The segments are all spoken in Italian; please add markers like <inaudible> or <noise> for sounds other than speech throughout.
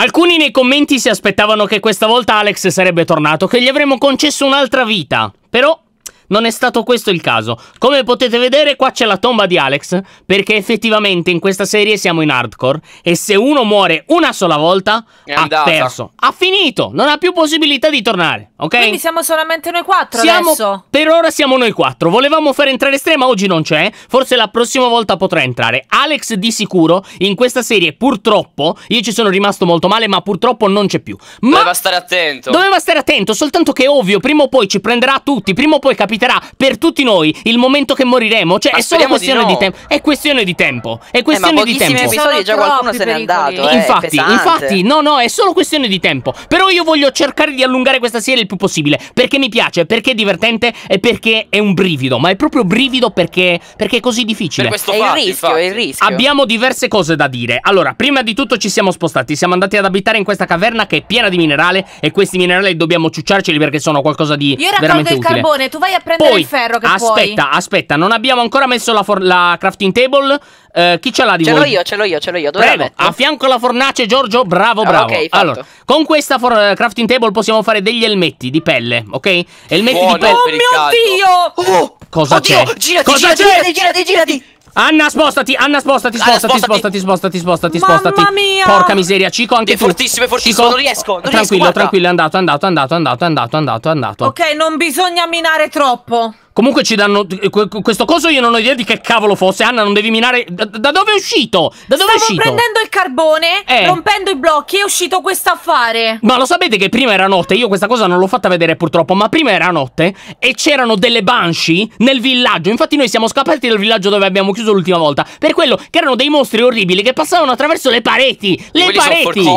Alcuni nei commenti si aspettavano che questa volta Alex sarebbe tornato, che gli avremmo concesso un'altra vita. Però non è stato questo il caso. Come potete vedere qua c'è la tomba di Alex, perché effettivamente in questa serie siamo in hardcore e se uno muore una sola volta ha perso, ha finito, non ha più possibilità di tornare, ok? Quindi siamo solamente noi quattro siamo, adesso. Per ora siamo noi quattro, volevamo far entrare Estrema, oggi non c'è, forse la prossima volta potrà entrare. Alex di sicuro in questa serie purtroppo, io ci sono rimasto molto male ma purtroppo non c'è più. Ma doveva stare attento. Doveva stare attento, soltanto che ovvio, prima o poi ci prenderà tutti, prima o poi capirà capiterà per tutti noi il momento che moriremo. Cioè, è solo questione di, no. di tempo. È questione di tempo. È eh, questione eh, di tempo. episodi già qualcuno se n'è andato. Eh, infatti, infatti, no, no, è solo questione di tempo. Però io voglio cercare di allungare questa serie il più possibile. Perché mi piace, perché è divertente e perché è un brivido. Ma è proprio brivido perché, perché è così difficile. Per questo è fatto, il rischio, infatti. è il rischio. Abbiamo diverse cose da dire. Allora, prima di tutto ci siamo spostati. Siamo andati ad abitare in questa caverna che è piena di minerale. E questi minerali dobbiamo ciucciarceli perché sono qualcosa di. Io raccolgo veramente il utile. carbone, tu vai a prendere Poi, il ferro che aspetta, puoi. Aspetta, non abbiamo ancora messo la, la crafting table. Uh, chi ce l'ha di ce voi? Ce l'ho io, ce l'ho io, ce l'ho io. Dove Prego, a fianco alla fornace, Giorgio. Bravo, ah, bravo. Ah, okay, allora, con questa eh, crafting table possiamo fare degli elmetti di pelle, ok? Elmetti Buono, di pelle. Oh mio dio! Oh, oh cosa c'è? Girati, cosa girati, c'è? girati, girati, girati. Anna, spostati, Anna, spostati, spostati, Anna, spostati, spostati, spostati, spostati. Mamma mia. Porca miseria, Cico, anche è tu. fortissimo, è fortissimo, Cico, non riesco. Non tranquillo, riesco, tranquillo, è andato, è andato, è andato, è andato, è andato, è andato. Ok, non bisogna minare troppo. Comunque ci danno eh, questo coso io non ho idea di che cavolo fosse. Anna, non devi minare da, dove è uscito? Da dove Stavo è uscito? prendendo il carbone, eh. rompendo i blocchi è uscito questo affare. Ma lo sapete che prima era notte? Io questa cosa non l'ho fatta vedere purtroppo, ma prima era notte e c'erano delle banshee nel villaggio. Infatti noi siamo scappati dal villaggio dove abbiamo chiuso l'ultima volta per quello che erano dei mostri orribili che passavano attraverso le pareti. Le Quelli pareti.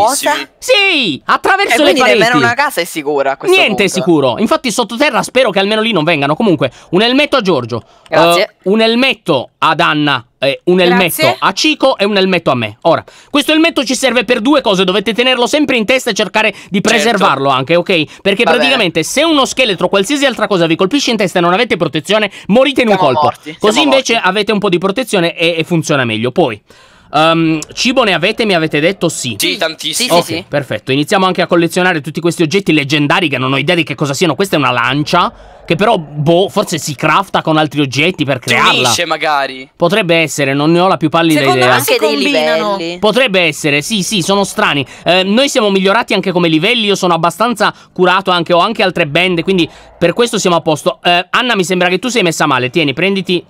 Sì, attraverso e le pareti. Quindi nemmeno una casa è sicura Niente punto. è sicuro. Infatti sottoterra spero che almeno lì non vengano. Comunque un elmetto a Giorgio. Uh, un elmetto ad Anna. Eh, un elmetto eh, Grazie. a Cico e un elmetto a me. Ora, questo elmetto ci serve per due cose, dovete tenerlo sempre in testa e cercare di certo. preservarlo certo. anche, ok? Perché Va praticamente bene. se uno scheletro o qualsiasi altra cosa vi colpisce in testa e non avete protezione, morite in Siamo un colpo. Morti. Così Siamo invece morti. avete un po' di protezione e, e funziona meglio. Poi Um, cibo ne avete? Mi avete detto sì. Sì, tantissimo. Sì, sì, okay, sì. Perfetto. Iniziamo anche a collezionare tutti questi oggetti leggendari che non ho idea di che cosa siano. Questa è una lancia che però, boh, forse si crafta con altri oggetti per crearla. Si unisce magari. Potrebbe essere, non ne ho la più pallida Secondo idea. Secondo me anche dei livelli. Potrebbe essere, sì, sì, sono strani. Eh, noi siamo migliorati anche come livelli, io sono abbastanza curato anche, ho anche altre band, quindi per questo siamo a posto. Eh, Anna, mi sembra che tu sei messa male, tieni, prenditi...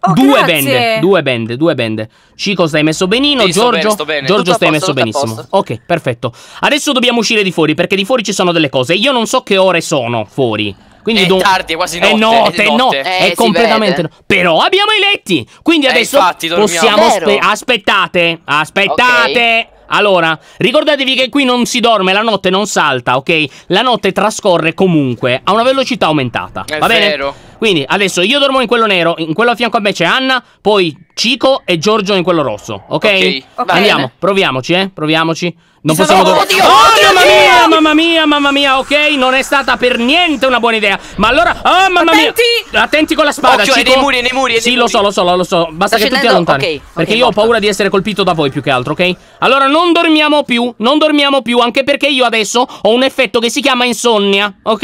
Oh, due, band, due band, due band, Cico stai messo benino, sì, Giorgio, bene, sto bene. Giorgio stai posto, messo benissimo. Ok, perfetto. Adesso dobbiamo uscire di fuori perché di fuori ci sono delle cose. Io non so che ore sono fuori. Quindi è don... tardi, è quasi notte. È notte, è, notte. No, eh, è completamente no. Però abbiamo i letti. Quindi eh, adesso eh, infatti, possiamo spe... aspettate, aspettate. Okay. Allora, ricordatevi che qui non si dorme, la notte non salta, ok? La notte trascorre comunque a una velocità aumentata. È va bene? Vero. Quindi adesso io dormo in quello nero, in quello a fianco a me c'è Anna, poi Cico e Giorgio in quello rosso, ok? okay. Andiamo, proviamoci, eh, proviamoci. Non Mi possiamo dormire. Oddio, oh, oddio, mamma oddio. mia, mamma mia, mamma mia, ok, non è stata per niente una buona idea. Ma allora, oh mamma Attenti. mia. Attenti con la spada, Occhio, Cico. Nei muri, nei muri, sì, nei lo so, lo so, lo so, basta Sto che tu ti allontani. Okay. Perché okay, io morto. ho paura di essere colpito da voi più che altro, ok? Allora non dormiamo più, non dormiamo più, anche perché io adesso ho un effetto che si chiama insonnia, ok?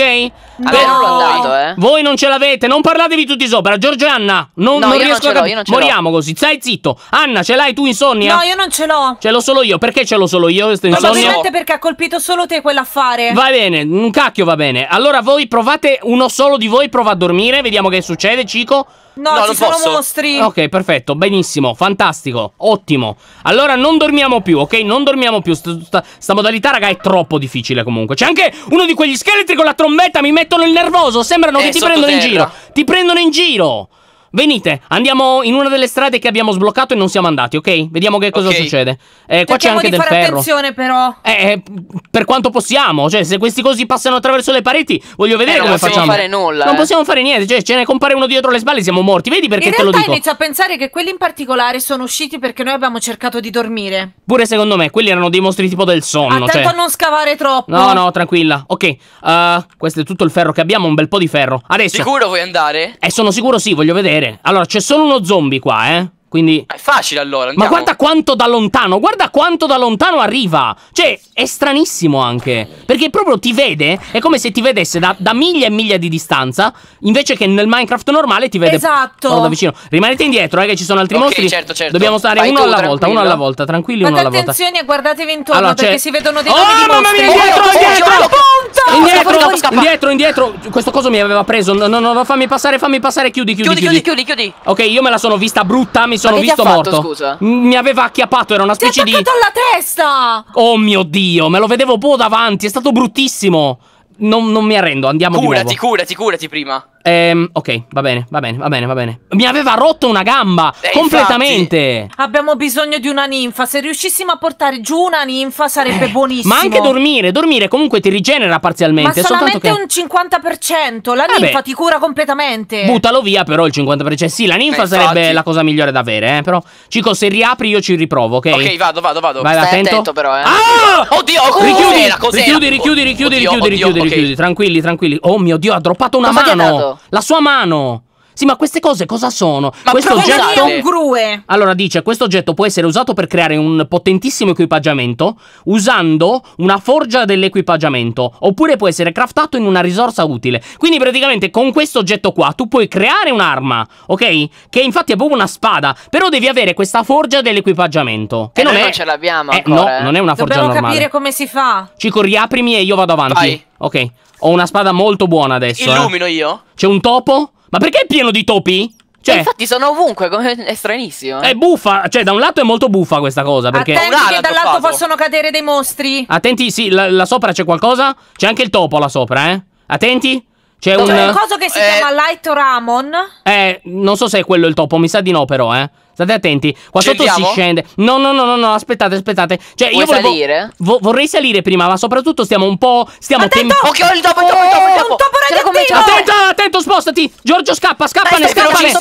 no. non l'ho eh. Voi non ce l'avete Niente, non parlatevi tutti sopra. Giorgianna, non, no, non riesco non a capire. Moriamo così. Stai zitto. Anna, ce l'hai tu insonnia? No, io non ce l'ho. Ce l'ho solo io. Perché ce l'ho solo io? Probabilmente perché ha colpito solo te quell'affare. Va bene, un cacchio va bene. Allora voi provate, uno solo di voi prova a dormire. Vediamo che succede, Cico. No, no ci sono posso. mostri. Ok, perfetto, benissimo, fantastico, ottimo. Allora non dormiamo più, ok? Non dormiamo più. Sta, sta, sta modalità, raga, è troppo difficile comunque. C'è anche uno di quegli scheletri con la trombetta, mi mettono il nervoso. Sembrano eh, che ti prendono terra. in giro. Ti prendono in giro. Venite, andiamo in una delle strade che abbiamo sbloccato e non siamo andati, ok? Vediamo che cosa okay. succede. Eh, qua c'è anche del ferro. fare attenzione, però. Eh, eh, per quanto possiamo. Cioè, se questi cosi passano attraverso le pareti, voglio vedere eh, come facciamo. Non possiamo fare nulla. Non eh. possiamo fare niente. Cioè, ce ne compare uno dietro le spalle, siamo morti. Vedi perché te lo dico? In realtà inizio a pensare che quelli in particolare sono usciti perché noi abbiamo cercato di dormire. Pure secondo me, quelli erano dei mostri tipo del sonno. Attento ah, cioè... a non scavare troppo. No, no, tranquilla. Ok, uh, questo è tutto il ferro che abbiamo, un bel po' di ferro. Adesso. Sicuro vuoi andare? Eh, sono sicuro sì, voglio vedere vedere. Allora, c'è solo uno zombie qua, eh. Quindi... È facile allora. Andiamo. Ma guarda quanto da lontano, guarda quanto da lontano arriva. Cioè, è stranissimo anche. Perché proprio ti vede, è come se ti vedesse da, da miglia e miglia di distanza, invece che nel Minecraft normale ti vede esatto. da vicino. Rimanete indietro, eh, che ci sono altri okay, mostri. Certo, certo. Dobbiamo stare Vai uno tu, alla tranquillo. volta, uno alla volta, tranquilli, Fate uno alla volta. Attenzione, guardatevi intorno allora, perché si vedono dei oh, di mostri. Oh, mamma mia, dietro, oh, dietro! Oh, dietro indietro, fuori, fuori, indietro, indietro. Questo coso mi aveva preso. No, no, no, fammi passare, fammi passare. Chiudi, chiudi, chiudi. Chiudi, chiudi, chiudi. Ok, io me la sono vista brutta, mi sono visto fatto, morto. Scusa? Mi aveva acchiappato, era una specie di. Mi ha di. alla testa! Oh mio dio, me lo vedevo po' davanti, è stato bruttissimo. Non, non, mi arrendo, andiamo curati, di nuovo. Curati, curati, curati prima. Ehm, ok, va bene, va bene, va bene, va bene. Mi aveva rotto una gamba, eh, completamente. Infatti, abbiamo bisogno di una ninfa. Se riuscissimo a portare giù una ninfa sarebbe eh, buonissimo. Ma anche dormire, dormire comunque ti rigenera parzialmente. Ma solamente che... un 50%, la eh ninfa beh. ti cura completamente. Buttalo via però il 50%. Sì, la ninfa eh, sarebbe la cosa migliore da avere, eh. Però, Cico, se riapri io ci riprovo, ok? Ok, vado, vado, vado. Vai, Stai attento. attento però, eh. Ah! Oddio, cos'era, cos'era? Richiudi, richiudi, richiudi, richiudi, richiudi okay. richiudi, tranquilli, tranquilli. Oh mio Dio, ha droppato una Cosa mano! La sua mano! Sì, ma queste cose cosa sono? Ma questo oggetto è un grue. Allora dice, questo oggetto può essere usato per creare un potentissimo equipaggiamento usando una forgia dell'equipaggiamento, oppure può essere craftato in una risorsa utile. Quindi praticamente con questo oggetto qua tu puoi creare un'arma, ok? Che infatti è proprio una spada, però devi avere questa forgia dell'equipaggiamento. Che eh non, è... non ce l'abbiamo eh, ancora, No, eh. non è una forgia Dobbiamo normale. Dobbiamo capire come si fa. Cico, riaprimi e io vado avanti. Vai. Ok, ho una spada molto buona adesso. Eh. Illumino io? C'è un topo? Ma perché è pieno di topi? Cioè, infatti sono ovunque, <laughs> è stranissimo. È eh. buffa, cioè da un lato è molto buffa questa cosa perché... Attenti che dall'alto possono cadere dei mostri. Attenti, sì, là, là sopra c'è qualcosa? C'è anche il topo là sopra, eh? Attenti? C'è un... C'è un coso che si eh... chiama Light Ramon. Eh, non so se è quello il topo, mi sa di no però, eh. State attenti. Qua sotto si scende. No, no, no, no, aspettate, aspettate. Cioè, io salire? vorrei salire prima, ma soprattutto stiamo un po'. Stiamo attento! Ok, ho il topo, il topo, il topo, il topo. Oh, attento, attento, spostati. Giorgio scappa, scappane, scappane.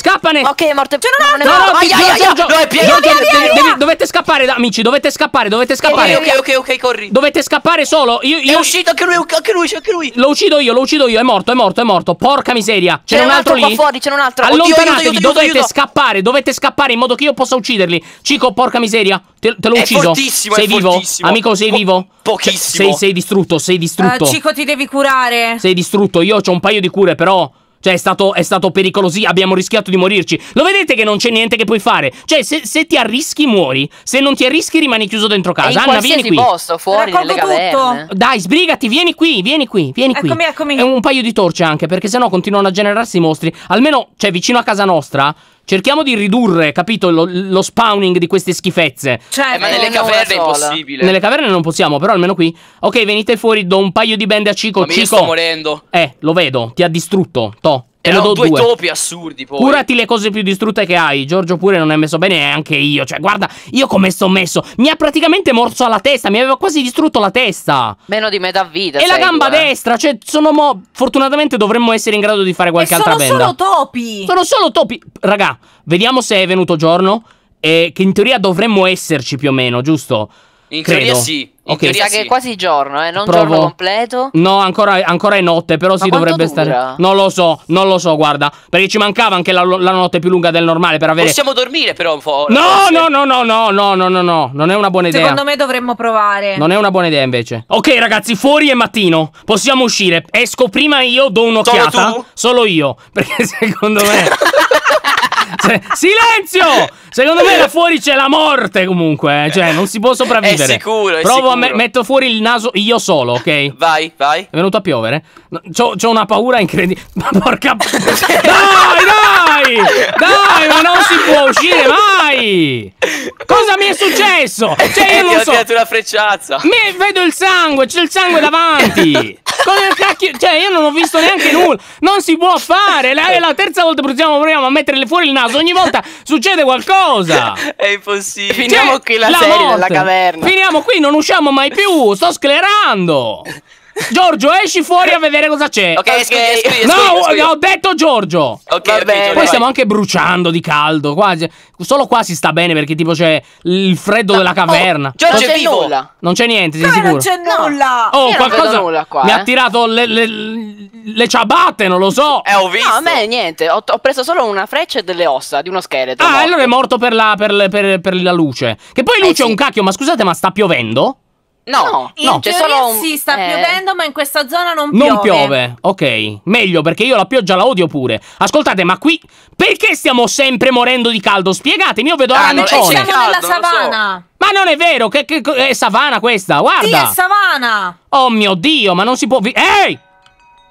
Scappane. Ok, è morto. C'è un no, No, no, Giorgio, Giorgio, dovete scappare, amici, dovete scappare, dovete scappare. Ok, ok, ok, corri. Dovete scappare solo. Io, io... È uscito anche lui, anche lui, anche lui. Lo uccido io, lo uccido io, è morto, è morto, è morto. Porca miseria. C'è un altro lì. C'è un altro. Allontanatevi, dovete scappare, dovete dovete scappare in modo che io possa ucciderli. Cico, porca miseria, te, te l'ho ucciso. Fortissimo, sei vivo? Fortissimo. Amico, sei po- vivo? Pochissimo. Cioè, sei, sei, distrutto, sei distrutto. Uh, Cico, ti devi curare. Sei distrutto, io ho un paio di cure, però... Cioè, è stato, è stato pericolosissimo, abbiamo rischiato di morirci. Lo vedete che non c'è niente che puoi fare? Cioè, se, se ti arrischi, muori. Se non ti arrischi, rimani chiuso dentro casa. Anna, vieni qui. posto, fuori Raccolgo nelle tutto. Dai, sbrigati, vieni qui, vieni qui, vieni qui. Eccomi, eccomi. E un paio di torce anche, perché sennò continuano a generarsi i mostri. Almeno, cioè, vicino a casa nostra Cerchiamo di ridurre, capito, lo, lo spawning di queste schifezze. Cioè, eh, ma nelle caverne è impossibile. Nelle caverne non possiamo, però almeno qui. Ok, venite fuori, do un paio di bende a Cico. Ma Cico. sto morendo. Eh, lo vedo, ti ha distrutto. To. E lo do due, due topi assurdi poi. Curati le cose più distrutte che hai. Giorgio pure non è messo bene e anche io. Cioè, guarda, io come sto messo. Mi ha praticamente morso alla testa. Mi aveva quasi distrutto la testa. Meno di me da vita. E la gamba due. destra. Cioè, sono mo... Fortunatamente dovremmo essere in grado di fare qualche e altra sono benda. Sono solo topi. Sono solo topi. Raga, vediamo se è venuto giorno. E eh, che in teoria dovremmo esserci più o meno, giusto? In Credo. teoria sì. Ok, mi sa sì. che è quasi giorno, eh? non Provo. giorno completo. No, ancora, ancora è notte, però si dovrebbe dura? stare. Non lo so, non lo so, guarda. Perché ci mancava anche la, la notte più lunga del normale per avere. Possiamo dormire, però un po'. No, no, no, no, no, no, no, no, no. Non è una buona idea. Secondo me dovremmo provare. Non è una buona idea, invece. Ok, ragazzi, fuori è mattino. Possiamo uscire. Esco prima io, do un'occhiata. Solo, Solo io. Perché <laughs> secondo me. Cioè, <laughs> silenzio! Secondo me eh. là fuori c'è la morte comunque, eh. cioè non si può sopravvivere. È sicuro, è Provo sicuro. a me- metto fuori il naso io solo, ok? <laughs> Vai, vai. È venuto a piovere. No, c'ho, c'ho una paura incredibile. Ma <laughs> porca. <laughs> dai, dai! dai! Dai, ma non si può uscire mai! Cosa mi è successo? Cioè, io eh, non so. Ti ho tirato una frecciazza. Mi vedo il sangue, c'è il sangue davanti. Cioè, io non ho visto neanche nulla. Non si può fare. È la terza volta che proviamo a mettere fuori il naso. Ogni volta succede qualcosa. È impossibile. Finiamo cioè, qui la, la serie morte. della caverna. Finiamo qui, non usciamo mai più. Sto sclerando. Giorgio, esci fuori a vedere cosa c'è. Ok, okay. Eh, escogli, escogli, eh, no, escogli, ho detto Giorgio. Ok, Vabbè, okay poi stiamo anche bruciando di caldo. Qua, solo qua si sta bene perché tipo c'è il freddo no, della oh, caverna. Oh, Giorgio non c'è vivo. nulla. Non c'è niente, sei sicuro? Non c'è nulla. Oh, Io qualcosa nulla qua, mi eh. ha tirato le, le, le, ciabatte, non lo so. Eh, ho visto. No, a me niente. Ho, ho, preso solo una freccia e delle ossa di uno scheletro. Ah, morto. allora è morto per la, per, per, per la luce. Che poi eh, luce eh, è un cacchio, ma scusate, ma sta piovendo? No, no, c'è solo un... sì, sta eh... piovendo, ma in questa zona non piove. Non piove, ok. Meglio perché io la pioggia la odio pure. Ascoltate, ma qui perché stiamo sempre morendo di caldo? Spiegatemi, io vedo ah, arancione. Eh, ma siamo nella savana. So. Ma non è vero, che, che, è savana questa, guarda. Sì, è savana. Oh mio Dio, ma non si può... Ehi!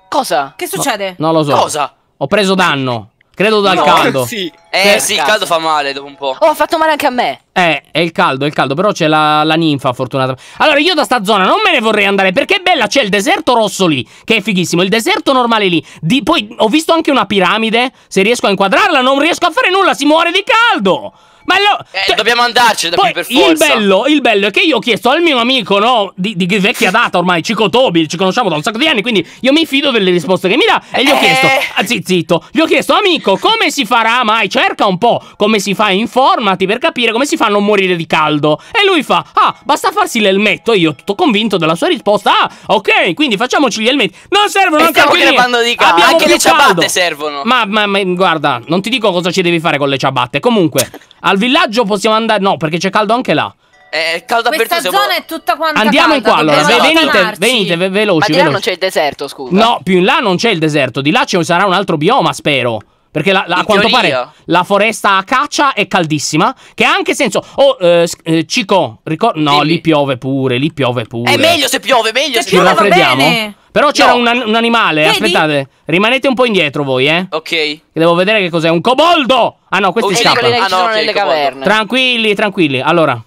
Cosa? Che succede? No, non lo so. Cosa? Ho preso danno. Credo dal no, caldo. Sì. Eh, eh sì, il caldo fa male dopo un po'. Oh, ha fatto male anche a me. Eh, è il caldo, è il caldo, però c'è la, la ninfa fortunata. Allora, io da sta zona non me ne vorrei andare perché è bella, c'è il deserto rosso lì, che è fighissimo, il deserto normale lì. Di, poi ho visto anche una piramide, se riesco a inquadrarla non riesco a fare nulla, si muore di caldo. Ma allora, eh, cioè, dobbiamo andarci da poi, per forza. Il bello, il bello è che io ho chiesto al mio amico, no? Di, di vecchia <laughs> data ormai, Cico Tobi, ci conosciamo da un sacco di anni, quindi io mi fido delle risposte che mi dà. E gli ho eh. chiesto, ah, zitto, gli ho chiesto, amico, come si farà mai? Cerca un po' come si fa, informati per capire come si fa a non morire di caldo. E lui fa, ah, basta farsi l'elmetto. Io, tutto convinto della sua risposta, ah, ok, quindi facciamoci gli elmetti. Non servono anche alcuni. Di Abbiamo anche le ciabatte caldo. servono. Ma, ma, ma, guarda, non ti dico cosa ci devi fare con le ciabatte. Comunque, al <laughs> villaggio possiamo andare? No, perché c'è caldo anche là. Eh, è caldo Questa zona siamo... è tutta quanta Andiamo calda, in qua allora, ve venite, venite ve veloci. Ma di là veloci. non c'è il deserto, scusa. No, più in là non c'è il deserto, di là ci sarà un altro bioma, spero. Perché la, la, a quanto teoria. pare la foresta a caccia è caldissima. Che ha anche senso. Oh, eh, eh Cico, ricordo. No, Dimmi. lì piove pure. Lì piove pure. È meglio se piove, meglio se, se piove. Ci raffreddiamo. Però c'era no. un, un, animale. Vedi? Aspettate, rimanete un po' indietro voi, eh. Ok. Che devo vedere che cos'è. Un coboldo. Ah, no, questo okay. è scappa. Ah, no, okay, nelle caverne. Tranquilli, tranquilli. Allora,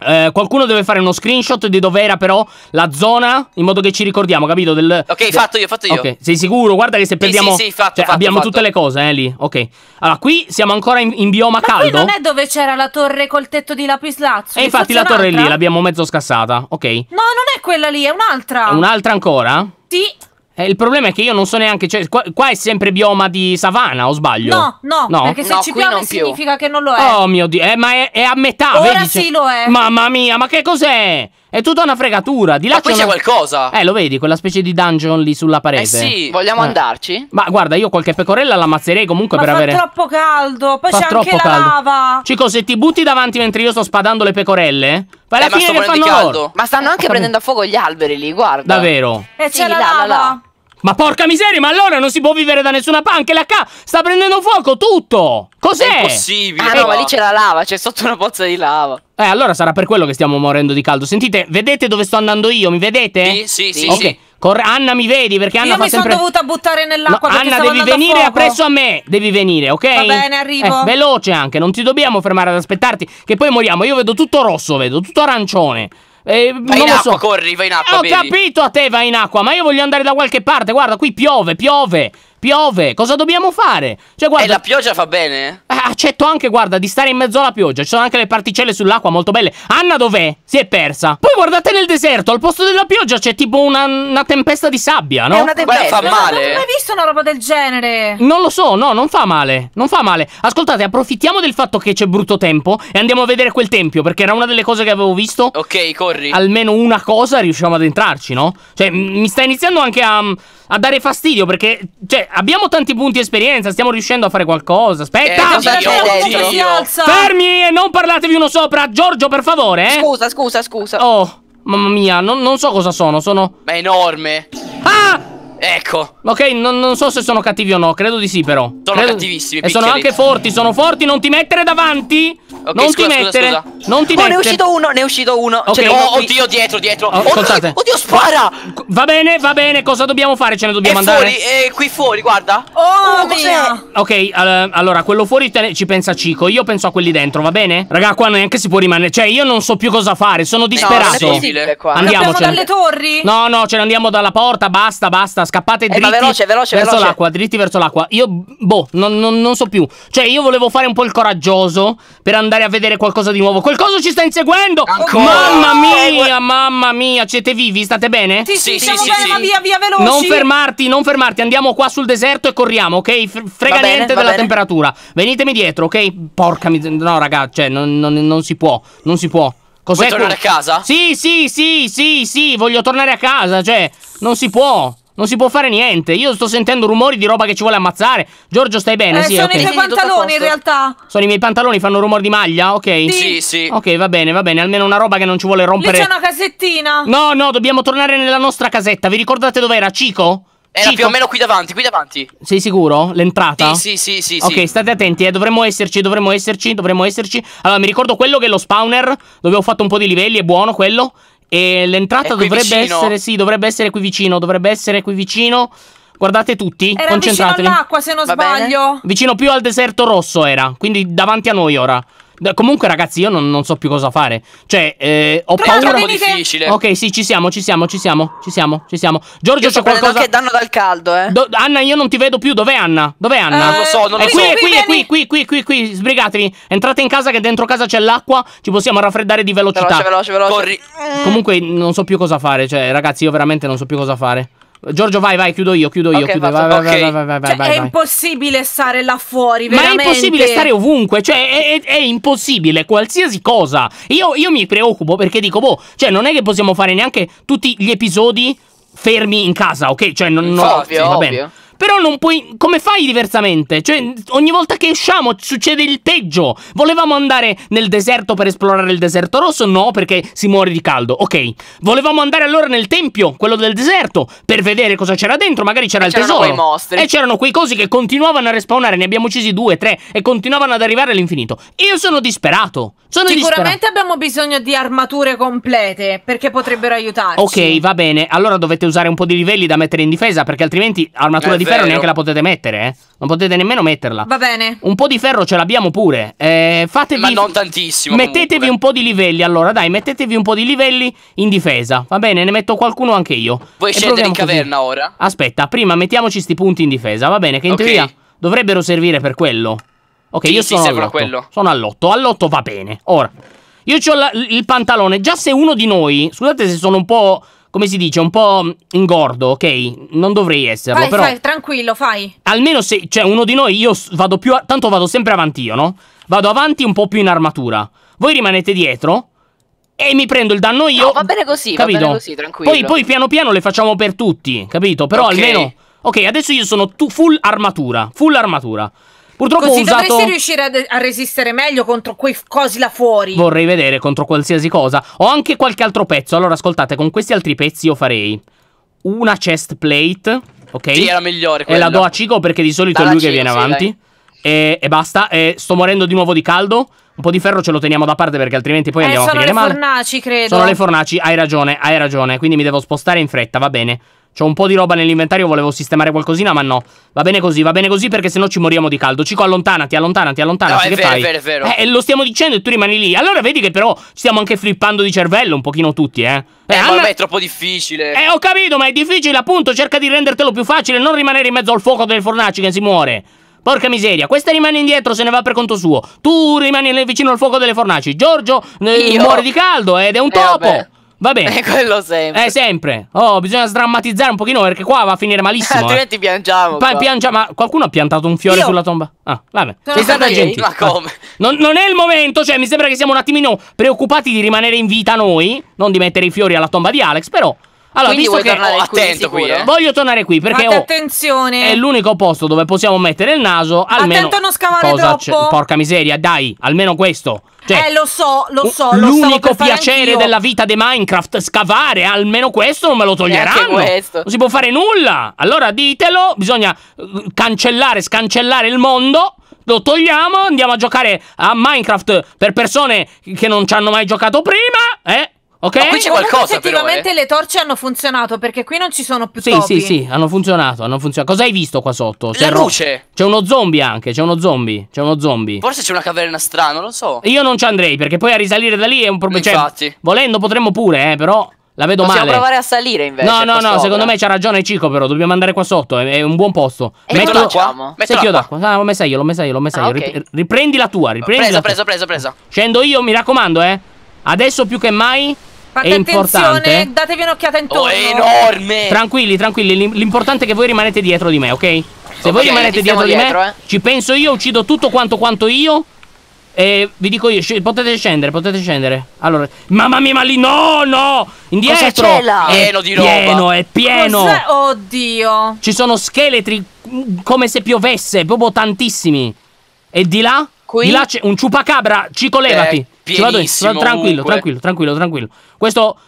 eh, qualcuno deve fare uno screenshot di dov'era però la zona in modo che ci ricordiamo, capito? Del... Ok, fatto io, fatto io. Ok, sei sicuro? Guarda che se perdiamo... Sì, sì, sì fatto, cioè, fatto, abbiamo fatto. tutte le cose, eh, lì. Ok. Allora, qui siamo ancora in, in bioma Ma caldo. Ma non è dove c'era la torre col tetto di lapislazzo. E eh, infatti la torre lì l'abbiamo mezzo scassata, ok. No, non è quella lì, è un'altra. È un'altra ancora? Sì. Eh, il problema è che io non so neanche. Cioè, qua, qua, è sempre bioma di savana, o sbaglio? No, no, no. perché se no, ci piove significa che non lo è. Oh mio dio, eh, ma è, è, a metà. Ora vedi, sì cioè... lo è. Mamma mia, ma che cos'è? È tutta una fregatura. Di là ma c'è, una... qualcosa. Eh, lo vedi, quella specie di dungeon lì sulla parete. Eh sì, vogliamo eh. andarci? Ma guarda, io qualche pecorella l'ammazzerei comunque ma per avere. Ma è troppo caldo. Poi fa c'è anche la caldo. lava. Cico, se ti butti davanti mentre io sto spadando le pecorelle. Poi eh, alla eh, fine ma sto che fanno caldo. Ma stanno anche eh, prendendo a fuoco gli alberi lì, guarda. Davvero? E eh, c'è la lava. Ma porca miseria, ma allora non si può vivere da nessuna parte. Anche la K sta prendendo fuoco tutto. Cos'è? È impossibile. Ah, no, ma lì c'è la lava, c'è sotto una pozza di lava. Eh, allora sarà per quello che stiamo morendo di caldo. Sentite, vedete dove sto andando io? Mi vedete? Sì, sì, sì. sì, okay. sì. Corre Anna mi vedi perché Anna io fa mi sempre... sono dovuta buttare nell'acqua no, Anna devi venire appresso a me Devi venire ok? Va bene arrivo eh, Veloce anche Non ti dobbiamo fermare ad aspettarti Che poi moriamo Io vedo tutto rosso Vedo tutto arancione eh, vai in acqua, so. corri, vai in acqua. Ho capito a te, vai in acqua, ma io voglio andare da qualche parte. Guarda, qui piove, piove. Piove, cosa dobbiamo fare? Cioè, guarda, e eh, la pioggia fa bene? Eh. Ah, accetto anche, guarda, di stare in mezzo alla pioggia. Ci sono anche le particelle sull'acqua molto belle. Anna dov'è? Si è persa. Poi guardate nel deserto, al posto della pioggia c'è tipo una, una tempesta di sabbia, no? È una tempesta. Quella fa male. Non ho mai eh. visto una roba del genere. Non lo so, no, non fa male. Non fa male. Ascoltate, approfittiamo del fatto che c'è brutto tempo e andiamo a vedere quel tempio, perché era una delle cose che avevo visto. Ok, corri. Almeno una cosa riusciamo ad entrarci, no? Cioè, mi sta iniziando anche a a dare fastidio perché, cioè, abbiamo tanti punti esperienza, stiamo riuscendo a fare qualcosa. Aspetta, eh, cosa c'è dentro? Fermi e non parlatevi uno sopra, Giorgio, per favore. Eh? Scusa, scusa, scusa. Oh, mamma mia, non, non so cosa sono, sono... Ma enorme. Ah! Ecco. Ok, non, non, so se sono cattivi o no, credo di sì però. Sono credo... cattivissimi. E sono anche forti, sono forti, non ti mettere davanti. Okay, non scusa, ti mettere. Scusa, scusa. Non ti oh, ne è uscito uno, ne è uscito uno. Okay. Cioè, oh, oddio, dietro, dietro. Oh, oddio, oddio, spara. Va bene, va bene. Cosa dobbiamo fare? Ce ne dobbiamo è andare. Fuori, è eh, qui fuori, guarda. Oh, oh Ok, allora, quello fuori ci pensa Cico. Io penso a quelli dentro, va bene? Raga, qua neanche si può rimanere. Cioè, io non so più cosa fare. Sono disperato. No, andiamo dalle torri? No, no, ce ne andiamo dalla porta. Basta, basta. Scappate eh, dritti. Eh, veloce, veloce, verso l'acqua, dritti verso l'acqua. Io, boh, non, non, non so più. Cioè, io volevo fare un po' il coraggioso per andare a vedere qualcosa di nuovo. Quel qualcosa ci sta inseguendo! Ancora? Mamma eh, mia, mamma mia, siete vivi? State bene? Sì, sì, sì, siamo sì, bene, sì. ma via, via veloci! Non fermarti, non fermarti, andiamo qua sul deserto e corriamo, ok? frega bene, niente della bene. temperatura. Venitemi dietro, ok? Porca miseria, no raga, cioè, non, non, non si può, non si può. Cos'è Vuoi tornare a casa? Sì, sì, sì, sì, sì, voglio tornare a casa, cioè, non si può. Non si può fare niente. Io sto sentendo rumori di roba che ci vuole ammazzare. Giorgio, stai bene? Eh, sì, sono okay. i miei pantaloni in realtà. Sono i miei pantaloni, fanno rumore di maglia, ok? Sì, sì. Ok, va bene, va bene. Almeno una roba che non ci vuole rompere. Lì c'è una casettina. No, no, dobbiamo tornare nella nostra casetta. Vi ricordate dov'era? Cico? Era Cico. più o meno qui davanti, qui davanti. Sei sicuro? L'entrata? Sì, sì, sì, sì. Ok, sì. state attenti, eh. dovremmo esserci, dovremmo esserci, dovremmo esserci. Allora, mi ricordo quello che è lo spawner, dove ho fatto un po' di livelli, è buono quello. E l'entrata dovrebbe vicino. essere, sì, dovrebbe essere qui vicino, dovrebbe essere qui vicino. Guardate tutti, era concentratevi. Vicino all'acqua, se non Va sbaglio. Bene. Vicino più al deserto rosso era, quindi davanti a noi ora. Comunque, ragazzi, io non, non, so più cosa fare. Cioè, eh, ho Però paura. È un po' difficile. Ok, sì, ci siamo, ci siamo, ci siamo, ci siamo, ci siamo. Giorgio, c'è qualcosa. che danno dal caldo, eh. Do... Anna, io non ti vedo più. Dov'è Anna? Dov'è Anna? Eh, non lo so, non eh, lo qui, so. È qui, è qui, qui, qui, qui, qui. Sbrigatevi. Entrate in casa, che dentro casa c'è l'acqua. Ci possiamo raffreddare di velocità. Veloce, veloce, veloce. Corri. Eh. Comunque, non so più cosa fare. Cioè, ragazzi, io veramente non so più cosa fare. Giorgio, vai, vai, chiudo io, chiudo okay, io. Chiudo, vai, vai, okay. vai, vai, vai, cioè, vai, È impossibile stare là fuori, veramente. Ma è impossibile stare ovunque, cioè è, è, è impossibile qualsiasi cosa. Io, io, mi preoccupo perché dico, boh, cioè non è che possiamo fare neanche tutti gli episodi fermi in casa, ok? Cioè non... non ovvio, sì, va bene. Ovvio. Però non puoi... Come fai diversamente? Cioè, ogni volta che usciamo succede il peggio. Volevamo andare nel deserto per esplorare il deserto rosso? No, perché si muore di caldo. Ok. Volevamo andare allora nel tempio, quello del deserto, per vedere cosa c'era dentro. Magari c'era il tesoro. Quei mostri. E c'erano quei cosi che continuavano a respawnare. Ne abbiamo uccisi due, tre e continuavano ad arrivare all'infinito. Io sono disperato. Sono Sicuramente disperato. abbiamo bisogno di armature complete perché potrebbero aiutarci. Ok, va bene. Allora dovete usare un po' di livelli da mettere in difesa perché altrimenti armatura eh, di ferro neanche la potete mettere, eh. Non potete nemmeno metterla. Va bene. Un po' di ferro ce l'abbiamo pure. Eh, fatevi. Ma non tantissimo. Mettetevi comunque. un po' di livelli allora, dai, mettetevi un po' di livelli in difesa. Va bene, ne metto qualcuno anche io. Vuoi e scendere in caverna così. ora? Aspetta, prima mettiamoci sti punti in difesa, va bene, che in okay. teoria dovrebbero servire per quello. Ok, sì, io sono sì, all'otto. Sono all'otto, all'otto va bene. Ora, io ho il pantalone. Già se uno di noi, scusate se sono un po' come si dice, un po' ingordo, ok? Non dovrei esserlo, fai, però... Fai, tranquillo, fai. Almeno se, cioè, uno di noi, io vado più... A... tanto vado sempre avanti io, no? Vado avanti un po' più in armatura. Voi rimanete dietro e mi prendo il danno io... No, va bene così, capito? va bene così, tranquillo. Poi, poi piano piano le facciamo per tutti, capito? Però okay. almeno... Ok, adesso io sono full armatura, full armatura. Purtroppo Così ho usato... dovresti riuscire a, a, resistere meglio contro quei cosi là fuori. Vorrei vedere contro qualsiasi cosa. Ho anche qualche altro pezzo. Allora, ascoltate, con questi altri pezzi io farei una chest plate. Ok? Sì, era migliore quella. E la do a Cico perché di solito Dalla è lui Cico, che viene sì, avanti. E, e, basta. E sto morendo di nuovo di caldo. Un po' di ferro ce lo teniamo da parte perché altrimenti poi eh, andiamo a finire male. Sono le fornaci, credo. Sono le fornaci, hai ragione, hai ragione. Quindi mi devo spostare in fretta, va bene. C'ho un po' di roba nell'inventario, volevo sistemare qualcosina, ma no. Va bene così, va bene così perché sennò ci moriamo di caldo. Cico, allontanati, allontanati, allontanati. No, che vero, fai? vero, è vero. Eh, lo stiamo dicendo e tu rimani lì. Allora vedi che però stiamo anche flippando di cervello un pochino tutti, eh. Eh, eh Anna... è troppo difficile. Eh, ho capito, ma è difficile, appunto. Cerca di rendertelo più facile, non rimanere in mezzo al fuoco delle fornaci che si muore. Porca miseria, questa rimane indietro, se ne va per conto suo. Tu rimani vicino al fuoco delle fornaci. Giorgio eh, muore di caldo ed è un eh, topo. Vabbè. Va bene. È <laughs> quello sempre. È eh, sempre. Oh, bisogna sdrammatizzare un pochino perché qua va a finire malissimo. <laughs> Altrimenti eh. piangiamo. Pa- piangia- ma qualcuno ha piantato un fiore Io. sulla tomba? Ah, vabbè. Sei stata gentile. Ma ah. come? Non, non, è il momento, cioè mi sembra che siamo un attimino preoccupati di rimanere in vita noi, non di mettere i fiori alla tomba di Alex, però allora, Quindi visto che oh, attento qui, eh. voglio tornare qui perché oh, attenzione. è l'unico posto dove possiamo mettere il naso. Almeno attento a non scavare cosa troppo. Porca miseria, dai, almeno questo. Cioè, eh, lo so, lo so. L'unico piacere della vita di Minecraft, scavare, almeno questo non me lo toglieranno. Non si può fare nulla. Allora ditelo, bisogna uh, cancellare, scancellare il mondo. Lo togliamo, andiamo a giocare a Minecraft per persone che non ci hanno mai giocato prima. Eh? Ok? Ma qui c'è qualcosa effettivamente però, eh. le torce hanno funzionato perché qui non ci sono più torce. Sì, sì, sì, hanno funzionato, hanno funzionato. Cosa hai visto qua sotto? C'è La luce. C'è uno zombie anche, c'è uno zombie, c'è uno zombie. Forse c'è una caverna strana, non lo so. Io non ci andrei perché poi a risalire da lì è un problema. Cioè, Infatti. Cioè, volendo potremmo pure, eh, però la vedo Possiamo male. Possiamo provare a salire invece. No, no, no, secondo me c'ha ragione Cico, però dobbiamo andare qua sotto. È, è un buon posto. E metto l'acqua. Secchio d'acqua. No, l'ho ah, messa io, l'ho messa io, l'ho messa ah, io. Okay. Riprendi la tua, riprendi. Presa, presa, presa, presa. Scendo io, mi raccomando, eh. Adesso più che mai Fate è Datevi un'occhiata intorno. Oh, è enorme. Tranquilli, tranquilli. L'importante è che voi rimanete dietro di me, ok? Se okay, voi rimanete dietro, dietro, di me, eh? ci penso io, uccido tutto quanto quanto io. E vi dico io, potete scendere, potete scendere. Allora, mamma mia, ma lì no, no! Indietro! Cosa c'è là? È pieno di roba. Pieno, è pieno. Cos'è? Oddio. Ci sono scheletri mm, come se piovesse, proprio tantissimi. E di là? Qui? Di là c'è un ciupacabra, ci collegati. Eh. Ci vado, ci vado tranquillo, tranquillo, tranquillo, tranquillo. Questo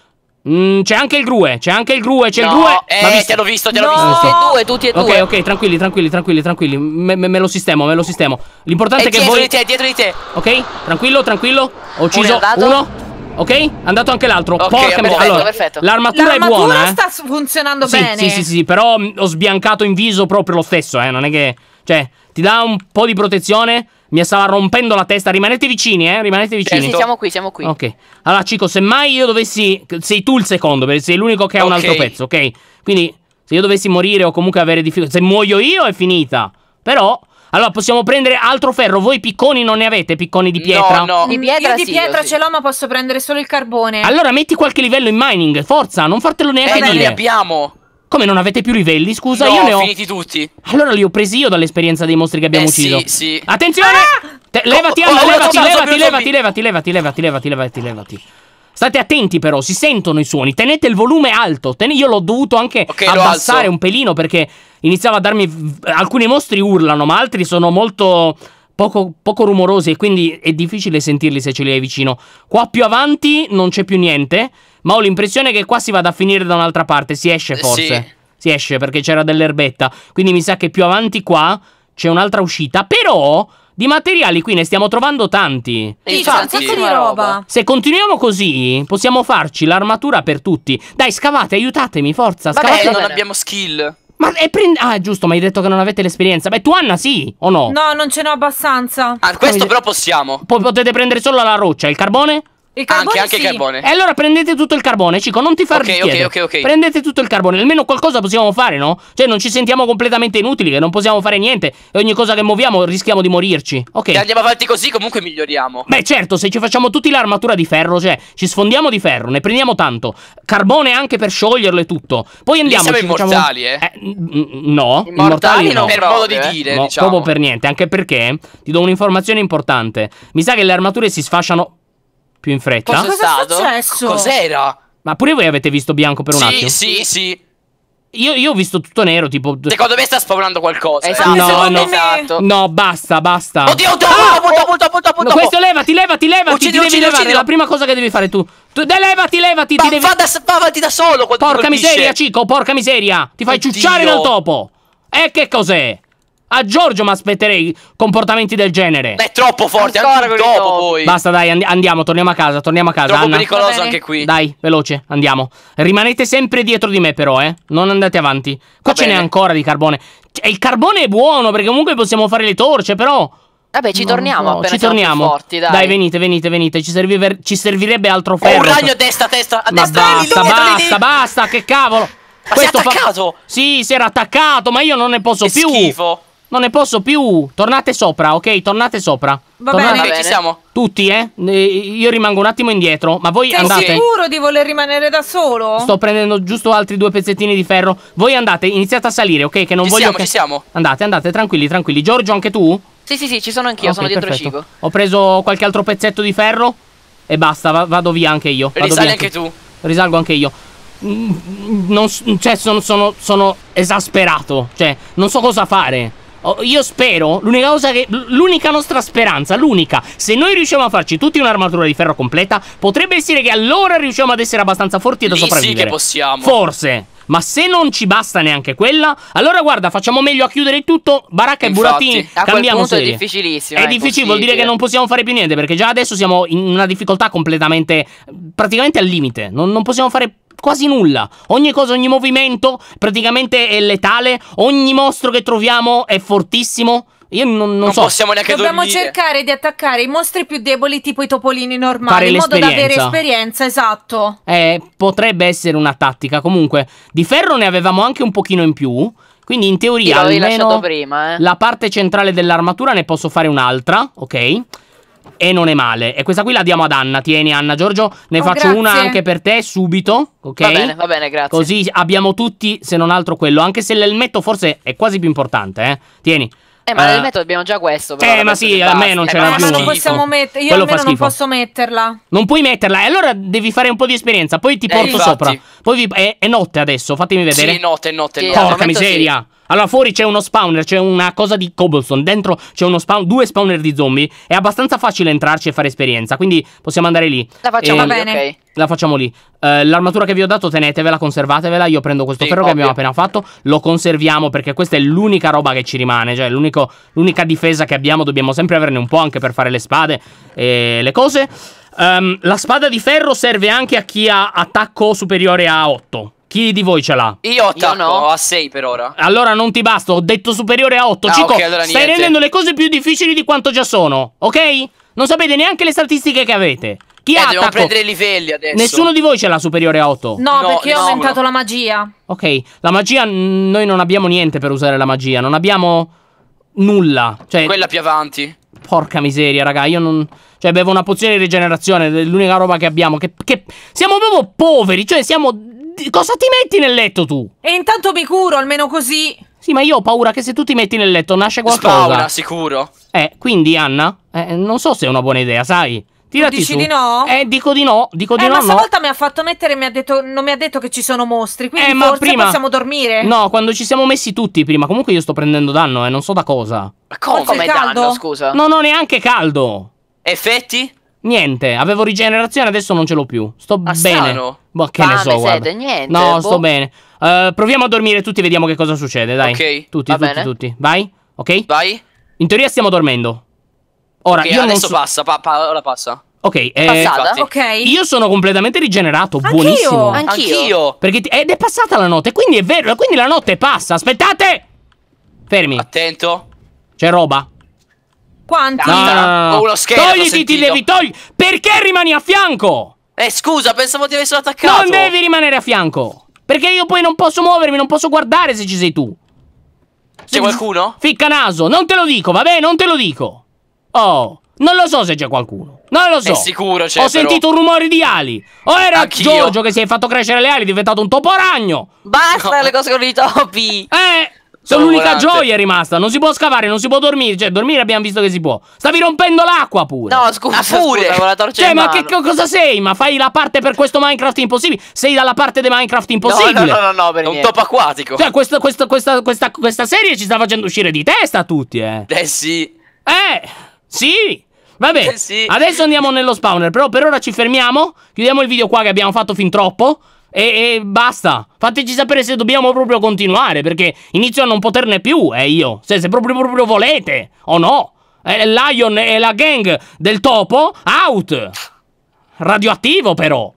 Mm, c'è anche il grue, c'è anche il grue, c'è no, il grue. Eh, visto? te l'ho visto, te l'ho no, visto. Tutti e due, tutti e due. Ok, ok, tranquilli, tranquilli, tranquilli, tranquilli. Me, me, me lo sistemo, me lo sistemo. L'importante è, è che voi. Dietro di te, dietro di te. Ok, tranquillo, tranquillo. Ho ucciso uno. uno. Ok, è andato anche l'altro. Okay, Porca perfetto, allora, perfetto. L'armatura è buona. L'armatura eh. sta funzionando eh? bene. Sì, sì, sì, sì, però mm, ho sbiancato in viso proprio lo stesso, eh. Non è che. Cioè, ti dà un po' di protezione mi stava rompendo la testa. Rimanete vicini, eh? Rimanete vicini. Sì, sì, siamo qui, siamo qui. Ok. Allora, Cico, semmai io dovessi. Sei tu il secondo, perché sei l'unico che ha okay. un altro pezzo, ok? Quindi, se io dovessi morire o comunque avere difficoltà. Se muoio io è finita. Però. Allora possiamo prendere altro ferro. Voi picconi non ne avete, picconi di pietra? No, no. Di pietra, Io di sì, pietra ce l'ho, sì. ma posso prendere solo il carbone. Allora metti qualche livello in mining, forza, non fartelo neanche eh, dire. Ne abbiamo. Come non avete più livelli? Scusa, no, io ne ho. finiti tutti. Allora li ho presi io dall'esperienza dei mostri che abbiamo eh, ucciso. Sì, sì. Attenzione! Ah! Te, levati, oh, oh, Anna, oh, levati, oh, oh, levati, levati, levati, levati, levati, levati, levati, levati. State attenti però, si sentono i suoni. Tenete il volume alto. Ten io l'ho dovuto anche okay, abbassare un pelino perché iniziava a darmi. Alcuni mostri urlano, ma altri sono molto poco, poco rumorosi e quindi è difficile sentirli se ce li hai vicino. Qua più avanti non c'è più niente, ma ho l'impressione che qua si vada a finire da un'altra parte, si esce eh, forse. Sì. Si esce perché c'era dell'erbetta, quindi mi sa che più avanti qua c'è un'altra uscita, però di materiali qui ne stiamo trovando tanti. Infatti, un sacco di roba. Se continuiamo così, possiamo farci l'armatura per tutti. Dai, scavate, aiutatemi, forza. Vabbè, scavate. non abbiamo skill. Ma ah, è prend... Ah, giusto, ma hai detto che non avete l'esperienza. Beh, tu Anna sì, o no? No, non ce n'ho abbastanza. Ah, questo però possiamo. Po potete prendere solo la roccia, il carbone? Il carbone anche, anche sì. carbone. E allora prendete tutto il carbone, Cico, non ti far okay, okay, ok, ok, Prendete tutto il carbone, almeno qualcosa possiamo fare, no? Cioè, non ci sentiamo completamente inutili, che non possiamo fare niente. E ogni cosa che muoviamo rischiamo di morirci. Ok. Se andiamo avanti così, comunque miglioriamo. Beh, certo, se ci facciamo tutti l'armatura di ferro, cioè, ci sfondiamo di ferro, ne prendiamo tanto. Carbone anche per scioglierlo e tutto. Poi andiamo... Lì siamo immortali, facciamo... eh? eh no. Immortali, no. Per modo di dire, eh. no, diciamo. Proprio per niente, anche perché ti do un'informazione importante. Mi sa che le armature si sfasciano più in fretta. Cosa, Cosa è successo? Cos'era? Ma pure voi avete visto bianco per un sì, attimo? Sì, sì, sì. Io, io, ho visto tutto nero, tipo. Secondo me sta spawnando qualcosa. Eh. Esatto, no, no. esatto. No, basta, basta. Oddio, dopo, ah, dopo, dopo, dopo, dopo, no, Questo levati, levati, levati. Uccidi, ti devi uccidi, levare. Uccidi. La prima cosa che devi fare tu. tu de, levati, levati. Ma, ti devi... Va da, va avanti da solo. Porca miseria, Cico, porca miseria. Ti fai Oddio. ciucciare dal topo. E eh, che cos'è? A Giorgio mi aspetterei comportamenti del genere. Beh, è troppo forte, Ancora anche dopo, dopo poi. Basta, dai, and- andiamo, torniamo a casa, torniamo a casa. Troppo pericoloso anche qui. Dai, veloce, andiamo. Rimanete sempre dietro di me, però, eh. Non andate avanti. Qua Va ce bene. n'è ancora di carbone. E il carbone è buono, perché comunque possiamo fare le torce, però. Vabbè, ci torniamo No, ci torniamo. forti, dai. venite, venite, venite. Ci, servive- ci servirebbe altro ferro. Oh, un ragno a destra, a destra, a eh, destra. lì, basta, basta, lì. basta, che cavolo. Ma si è attaccato? Sì, si era attaccato, ma io non ne posso Che più. schifo. Non ne posso più. Tornate sopra, ok? Tornate sopra. Va Tornate... bene, ci siamo. Tutti, eh? Io rimango un attimo indietro, ma voi Sei andate. Sei sicuro di voler rimanere da solo? Sto prendendo giusto altri due pezzettini di ferro. Voi andate, iniziate a salire, ok? Che non ci voglio siamo, che... ci siamo. Andate, andate, tranquilli, tranquilli. Giorgio, anche tu? Sì, sì, sì, ci sono anch'io, okay, sono dietro perfetto. Cico. Ho preso qualche altro pezzetto di ferro e basta, vado via anche io. Vado Risali anche, anche tu. Risalgo anche io. Mm, mm, non, cioè, sono, sono, sono esasperato. Cioè, non so cosa fare. Oh, io spero, l'unica cosa che. L'unica nostra speranza, l'unica. Se noi riusciamo a farci tutti un'armatura di ferro completa, potrebbe essere che allora riusciamo ad essere abbastanza forti e da sopravvivere. Sì, che possiamo. Forse. Ma se non ci basta neanche quella, allora guarda, facciamo meglio a chiudere tutto. Baracca Infatti, e burattini, cambiamo serie. È difficilissimo. È, è difficile, vuol dire che non possiamo fare più niente, perché già adesso siamo in una difficoltà completamente. praticamente al limite. non, non possiamo fare quasi nulla. Ogni cosa, ogni movimento praticamente è letale. Ogni mostro che troviamo è fortissimo. Io non, non, non so. possiamo neanche Dobbiamo dormire. cercare di attaccare i mostri più deboli, tipo i topolini normali, Fare in modo da avere esperienza, esatto. Eh, potrebbe essere una tattica. Comunque, di ferro ne avevamo anche un pochino in più. Quindi in teoria Io almeno prima, eh. la parte centrale dell'armatura ne posso fare un'altra, ok? E non è male. E questa qui la diamo ad Anna. Tieni, Anna Giorgio. Ne oh, faccio grazie. una anche per te subito. Ok. Va bene, va bene, grazie. Così abbiamo tutti, se non altro, quello. Anche se l'elmetto forse è quasi più importante. Eh. Tieni. Eh, ma uh, l'elmetto abbiamo già questo. Però eh, ma sì, a me non eh, ce l'ha più. Ah, ma non possiamo metterla. Io almeno non posso metterla. Non puoi metterla. E allora devi fare un po' di esperienza. Poi ti eh, porto eh, sopra. Vi... È, è, notte adesso, fatemi vedere. Sì, notte, notte. notte. Porca miseria. Sì. Allora, fuori c'è uno spawner, c'è una cosa di cobblestone. Dentro c'è uno spawn, due spawner di zombie. È abbastanza facile entrarci e fare esperienza. Quindi possiamo andare lì. La facciamo e... Ehm, bene. La facciamo lì. Uh, l'armatura che vi ho dato, tenetevela, conservatevela. Io prendo questo sì, ferro ovvio. che abbiamo appena fatto. Lo conserviamo perché questa è l'unica roba che ci rimane. Cioè, l'unica difesa che abbiamo. Dobbiamo sempre averne un po' anche per fare le spade e le cose. Um, la spada di ferro serve anche a chi ha attacco superiore a 8. Chi di voi ce l'ha? Io 8 Io no. ho a 6 per ora. Allora non ti basta, ho detto superiore a 8. Ah, Cico, okay, allora stai rendendo le cose più difficili di quanto già sono, ok? Non sapete neanche le statistiche che avete. Chi eh, ha prendere i livelli adesso. Nessuno di voi ce l'ha superiore a 8. No, no perché no, ho aumentato no. la magia. Ok, la magia noi non abbiamo niente per usare la magia, non abbiamo nulla, cioè quella più avanti. Porca miseria, raga, io non cioè bevo una pozione di rigenerazione, l'unica roba che abbiamo che, che siamo proprio poveri, cioè siamo cosa ti metti nel letto tu? E intanto mi curo, almeno così. Sì, ma io ho paura che se tu ti metti nel letto nasce qualcosa. Paura, sicuro. Eh, quindi Anna, eh, non so se è una buona idea, sai. Tirati dici su. di no? Eh, dico di no, dico di eh, no. Ma stavolta no. mi ha fatto mettere mi ha detto, non mi ha detto che ci sono mostri, quindi eh, ma prima... possiamo dormire. No, quando ci siamo messi tutti prima, comunque io sto prendendo danno, eh, non so da cosa. Ma come, come danno, scusa? No, no, neanche caldo. Effetti? Niente, avevo rigenerazione, adesso non ce l'ho più. Sto ah, bene. Ma boh, che Fame, ne so, guarda. Sede, niente, no, boh. sto bene. Uh, proviamo a dormire tutti e vediamo che cosa succede, dai. Ok. Tutti, tutti, tutti, Vai? Ok? Vai. In teoria stiamo dormendo. Ora, okay, io adesso so... passa, pa pa ora passa. Ok, eh, infatti, Io sono completamente rigenerato, anch buonissimo. Anch'io. Anch Perché ed è passata la notte, quindi è vero, quindi la notte passa. Aspettate! Fermi. Attento. C'è roba. Quanti? Ah, uno scherzo. Togliti, ti devi togliere. Perché rimani a fianco? Eh, scusa, pensavo ti avessero attaccato. Non devi rimanere a fianco. Perché io poi non posso muovermi, non posso guardare se ci sei tu. C'è qualcuno? Ficca naso, non te lo dico, vabbè, non te lo dico. Oh, non lo so se c'è qualcuno. Non lo so. È sicuro c'è. Ho però. sentito un rumore di ali. O oh, era Anch'io. Giorgio che si è fatto crescere le ali, è diventato un toporagno. Basta no. le cose con i topi. Eh, sono l'unica gioia rimasta. Non si può scavare, non si può dormire. Cioè, dormire abbiamo visto che si può. Stavi rompendo l'acqua pure. No, scusa, ah, pure. scusa la torcia Cioè, ma mano. che co- cosa sei? Ma fai la parte per questo Minecraft impossibile? Sei dalla parte di Minecraft impossibile. No, no, no, no, no per È un niente. top acquatico. Cioè, questo, questo, questa, questa, questa serie ci sta facendo uscire di testa a tutti, eh. Eh sì. Eh, sì. Vabbè, eh, sì. adesso andiamo nello spawner. Però per ora ci fermiamo. Chiudiamo il video qua che abbiamo fatto fin troppo. E, e, basta. Fateci sapere se dobbiamo proprio continuare, perché inizio a non poterne più, eh, io. Se, se proprio, proprio volete, o no. Eh, Lion e la gang del topo, out. Radioattivo, però.